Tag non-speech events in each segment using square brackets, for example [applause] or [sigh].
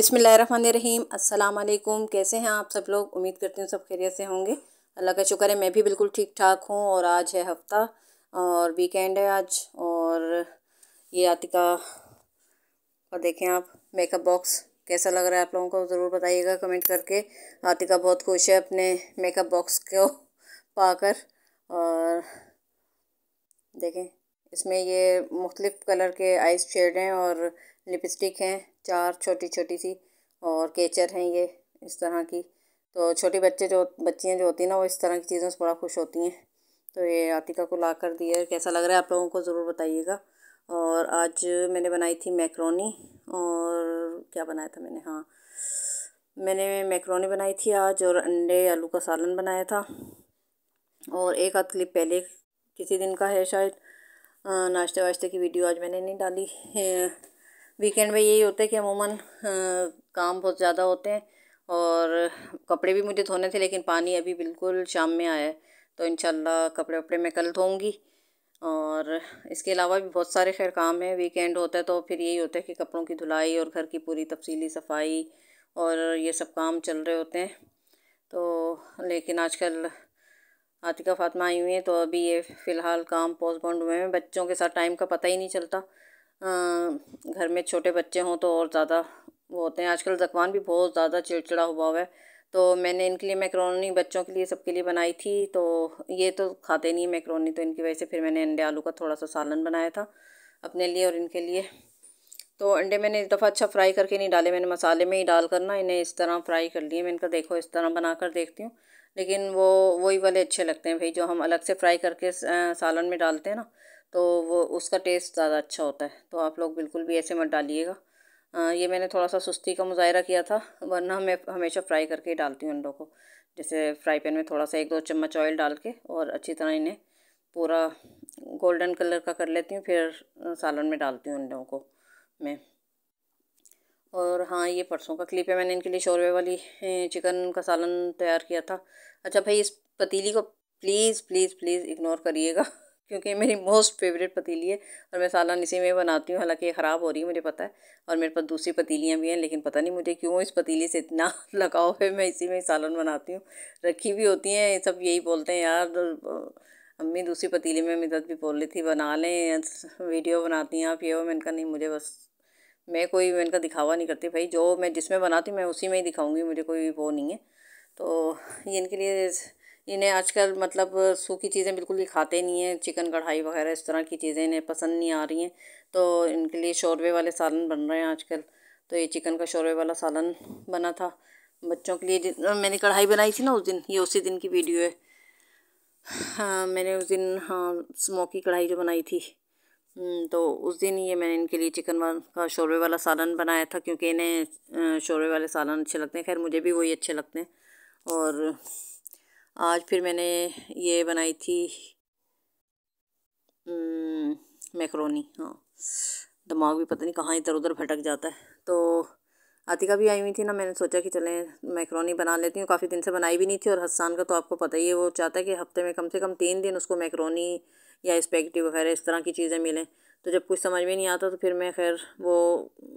बिसमीम अल्लाम कैसे हैं आप सब लोग उम्मीद करती हूँ सब खैरियत से होंगे अल्लाह का शुक्र है मैं भी बिल्कुल ठीक ठाक हूँ और आज है हफ्ता और वीकेंड है आज और ये आतिका और देखें आप मेकअप बॉक्स कैसा लग रहा है आप लोगों को ज़रूर बताइएगा कमेंट करके आतिका बहुत खुश है अपने मेकअप बॉक्स को [laughs] पाकर और देखें इसमें ये मुख्तलिफ़ कलर के आइस शेड हैं और लिपस्टिक हैं चार छोटी छोटी सी और केचर हैं ये इस तरह की तो छोटे बच्चे जो बच्चियाँ जो होती हैं ना वो इस तरह की चीज़ों से बड़ा खुश होती हैं तो ये आतिका को ला कर दिया कैसा लग रहा है आप लोगों को ज़रूर बताइएगा और आज मैंने बनाई थी मैक्रोनी और क्या बनाया था मैंने हाँ मैंने मैक्रोनी बनाई थी आज और अंडे आलू का सालन बनाया था और एक आध क्लिप पहले किसी दिन का है शायद नाश्ते वाश्ते की वीडियो आज मैंने नहीं डाली वीकेंड में यही होता है कि अमूमन काम बहुत ज़्यादा होते हैं और कपड़े भी मुझे धोने थे लेकिन पानी अभी बिल्कुल शाम में आया है तो इन कपड़े वपड़े मैं कल धोऊँगी और इसके अलावा भी बहुत सारे खैर काम हैं वीकेंड होता है तो फिर यही होता है कि कपड़ों की धुलाई और घर की पूरी तफसीली सफाई और ये सब काम चल रहे होते हैं तो लेकिन आजकल आतिका फातमा आई हुई हैं तो अभी ये फ़िलहाल काम पोस्टबॉन्ड हुए हैं बच्चों के साथ टाइम का पता ही नहीं चलता घर में छोटे बच्चे हों तो और ज़्यादा वो होते हैं आजकल जकवान भी बहुत ज़्यादा चिड़चिड़ा हुआ हुआ है तो मैंने इनके लिए मैक्रोनी बच्चों के लिए सबके लिए बनाई थी तो ये तो खाते नहीं मैक्रोनी तो इनकी वजह से फिर मैंने अंडे आलू का थोड़ा सा सालन बनाया था अपने लिए और इनके लिए तो अंडे मैंने इस दफ़ा अच्छा फ्राई करके नहीं डाले मैंने मसाले में ही डाल कर ना इन्हें इस तरह फ्राई कर लिए मैं इनका देखो इस तरह बना कर देखती हूँ लेकिन वो वही वाले अच्छे लगते हैं भाई जो हम अलग से फ्राई करके सालन में डालते हैं ना तो वो उसका टेस्ट ज़्यादा अच्छा होता है तो आप लोग बिल्कुल भी ऐसे मत डालिएगा ये मैंने थोड़ा सा सुस्ती का मुजाहरा किया था वरना मैं हमेशा फ्राई करके ही डालती हूँ अंडों को जैसे फ्राई पैन में थोड़ा सा एक दो चम्मच ऑयल डाल के और अच्छी तरह इन्हें पूरा गोल्डन कलर का कर लेती हूँ फिर सालन में डालती हूँ अंडों को मैं और हाँ ये परसों का क्लिप है मैंने इनके लिए शौरबे वाली चिकन का सालन तैयार किया था अच्छा भाई इस पतीली को प्लीज़ प्लीज़ प्लीज़ इग्नोर करिएगा [laughs] क्योंकि मेरी मोस्ट फेवरेट पतीली है और मैं सालन इसी में बनाती हूँ हालांकि ये ख़राब हो रही है मुझे पता है और मेरे पास दूसरी पतीलियाँ भी हैं लेकिन पता नहीं मुझे क्यों इस पतीली से इतना [laughs] लगाव है मैं इसी में सालन बनाती हूँ रखी भी होती हैं सब यही बोलते हैं यार अम्मी दूसरी पतीली में मदद भी बोल रही थी बना लें वीडियो बनाती हैं आप ये हो मैंने कहा नहीं मुझे बस मैं कोई मैं इनका दिखावा नहीं करती भाई जो मैं जिसमें बनाती मैं उसी में ही दिखाऊंगी मुझे कोई वो नहीं है तो ये इनके लिए इन्हें आजकल मतलब सूखी चीज़ें बिल्कुल भी खाते नहीं हैं चिकन कढ़ाई वगैरह इस तरह की चीज़ें इन्हें पसंद नहीं आ रही हैं तो इनके लिए शौरबे वाले सालन बन रहे हैं आजकल तो ये चिकन का शोरबे वाला सालन बना था बच्चों के लिए मैंने कढ़ाई बनाई थी ना उस दिन ये उसी दिन की वीडियो है हाँ मैंने उस दिन हाँ स्मोकी कढ़ाई जो बनाई थी हम्म, तो उस दिन ये मैंने इनके लिए चिकन का शोरबे वाला सालन बनाया था क्योंकि इन्हें शोरबे वाले सालन अच्छे लगते हैं खैर मुझे भी वही अच्छे लगते हैं और आज फिर मैंने ये बनाई थी हम्म, मैक्रोनी हाँ दिमाग भी पता नहीं कहाँ इधर उधर भटक जाता है तो आतिका भी आई हुई थी ना मैंने सोचा कि चलें मैक्रोनी बना लेती हूँ काफ़ी दिन से बनाई भी नहीं थी और हसान का तो आपको पता ही है वो चाहता है कि हफ्ते में कम से कम तीन दिन उसको मैक्रोनी या स्पैगेटी वगैरह इस तरह की चीज़ें मिलें तो जब कुछ समझ में नहीं आता तो फिर मैं खैर वो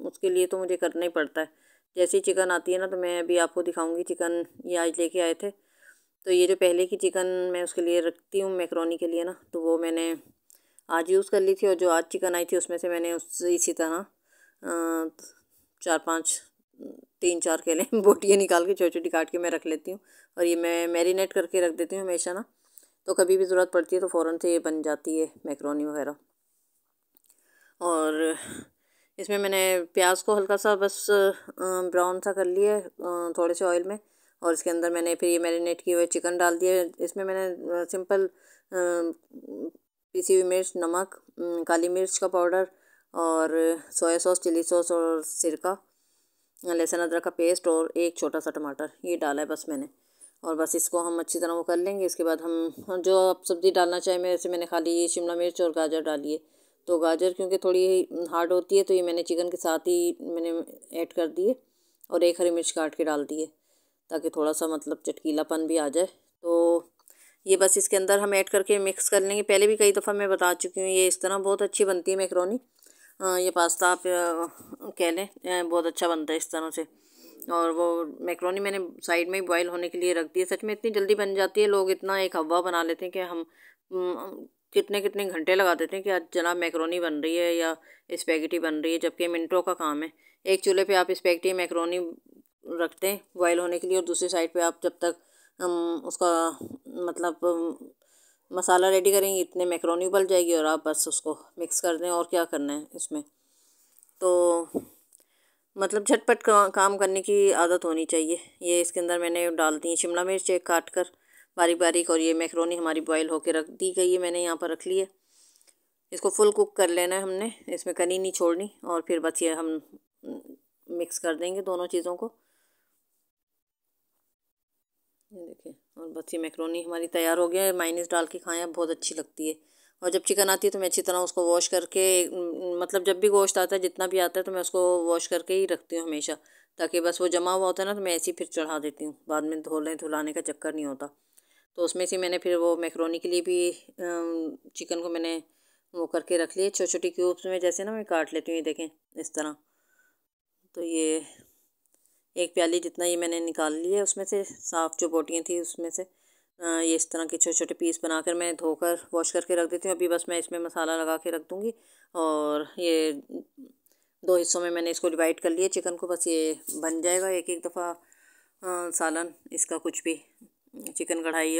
उसके लिए तो मुझे करना ही पड़ता है जैसे ही चिकन आती है ना तो मैं अभी आपको दिखाऊंगी चिकन ये आज लेके आए थे तो ये जो पहले की चिकन मैं उसके लिए रखती हूँ मैक्रोनी के लिए ना तो वो मैंने आज यूज़ कर ली थी और जो आज चिकन आई थी उसमें से मैंने उस इसी तरह चार पाँच तीन चार केले [laughs] बोटियाँ निकाल के छोटी छोटी काट के मैं रख लेती हूँ और ये मैं मैरिनेट करके रख देती हूँ हमेशा ना तो कभी भी ज़रूरत पड़ती है तो फ़ौर से ये बन जाती है मैक्रोनी वगैरह और इसमें मैंने प्याज को हल्का सा बस ब्राउन सा कर लिया थोड़े से ऑयल में और इसके अंदर मैंने फिर ये मैरिनेट किए हुए चिकन डाल दिए इसमें मैंने सिंपल पीसी हुई मिर्च नमक काली मिर्च का पाउडर और सोया सॉस चिली सॉस और सिरका लहसुन अदरक का पेस्ट और एक छोटा सा टमाटर ये डाला है बस मैंने और बस इसको हम अच्छी तरह वो कर लेंगे इसके बाद हम जो आप सब्ज़ी डालना चाहें मेरे से मैंने खाली ये शिमला मिर्च और गाजर डाली है तो गाजर क्योंकि थोड़ी हार्ड होती है तो ये मैंने चिकन के साथ ही मैंने ऐड कर दिए और एक हरी मिर्च काट के डाल दिए ताकि थोड़ा सा मतलब चटकीलापन भी आ जाए तो ये बस इसके अंदर हम ऐड करके मिक्स कर लेंगे पहले भी कई दफ़ा मैं बता चुकी हूँ ये इस तरह बहुत अच्छी बनती है मैक्रोनी ये पास्ता आप कह लें बहुत अच्छा बनता है इस तरह से और वो मैक्रोनी मैंने साइड में ही बॉयल होने के लिए रख दिया सच में इतनी जल्दी बन जाती है लोग इतना एक हवा बना लेते हैं कि हम कितने कितने घंटे लगा देते हैं कि आज जनाब मैक्रोनी बन रही है या स्पैगेटी बन रही है जबकि मिनटों का काम है एक चूल्हे पे आप स्पैगेटी मैक्रोनी रखते हैं बॉयल होने के लिए और दूसरी साइड पे आप जब तक उसका मतलब मसाला रेडी करेंगे इतने मैक्रोनी उबल जाएगी और आप बस उसको मिक्स कर दें और क्या करना है इसमें तो मतलब झटपट का, काम करने की आदत होनी चाहिए ये इसके अंदर मैंने डाल दी शिमला मिर्च एक काट कर बारीक बारीक और ये मैक्रोनी हमारी बॉईल होकर रख दी गई है मैंने यहाँ पर रख ली है इसको फुल कुक कर लेना है हमने इसमें कनी नहीं छोड़नी और फिर बस ये हम मिक्स कर देंगे दोनों चीज़ों को देखिए और बस ये मैक्रोनी हमारी तैयार हो गया है माइनस डाल के खाएँ बहुत अच्छी लगती है और जब चिकन आती है तो मैं अच्छी तरह उसको वॉश करके मतलब जब भी गोश्त आता है जितना भी आता है तो मैं उसको वॉश करके ही रखती हूँ हमेशा ताकि बस वो जमा हुआ होता है ना तो मैं ऐसे ही फिर चढ़ा देती हूँ बाद में धोने धुलाने का चक्कर नहीं होता तो उसमें से मैंने फिर वो मैक्रोनी के लिए भी चिकन को मैंने वो करके रख लिए छोटे छोटे क्यूब्स में जैसे ना मैं काट लेती हूँ ये देखें इस तरह तो ये एक प्याली जितना ये मैंने निकाल लिया उसमें से साफ़ जो बोटियाँ थी उसमें से ये इस तरह के छोटे छोटे पीस बनाकर मैं धोकर वॉश करके रख देती हूँ अभी बस मैं इसमें मसाला लगा के रख दूँगी और ये दो हिस्सों में मैंने इसको डिवाइड कर लिया चिकन को बस ये बन जाएगा एक एक दफ़ा सालन इसका कुछ भी चिकन कढ़ाई